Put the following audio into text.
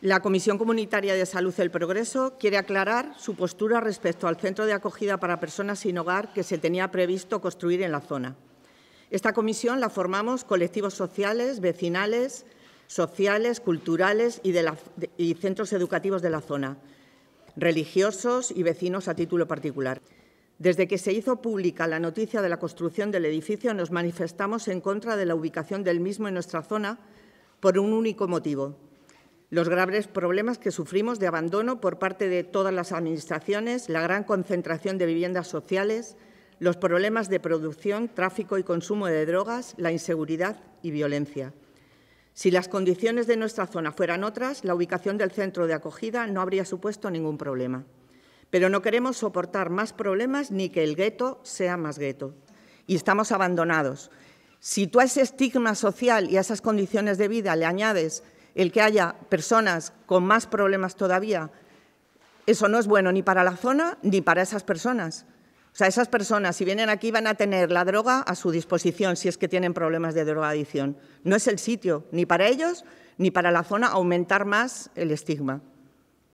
La Comisión Comunitaria de Salud el Progreso quiere aclarar su postura respecto al centro de acogida para personas sin hogar que se tenía previsto construir en la zona. Esta comisión la formamos colectivos sociales, vecinales, sociales, culturales y, de y centros educativos de la zona, religiosos y vecinos a título particular. Desde que se hizo pública la noticia de la construcción del edificio, nos manifestamos en contra de la ubicación del mismo en nuestra zona por un único motivo, los graves problemas que sufrimos de abandono por parte de todas las administraciones, la gran concentración de viviendas sociales, los problemas de producción, tráfico y consumo de drogas, la inseguridad y violencia. Si las condiciones de nuestra zona fueran otras, la ubicación del centro de acogida no habría supuesto ningún problema. Pero no queremos soportar más problemas ni que el gueto sea más gueto. Y estamos abandonados. Si tú a ese estigma social y a esas condiciones de vida le añades el que haya personas con más problemas todavía, eso no es bueno ni para la zona ni para esas personas. O sea, esas personas, si vienen aquí, van a tener la droga a su disposición si es que tienen problemas de drogadicción. No es el sitio, ni para ellos, ni para la zona, aumentar más el estigma.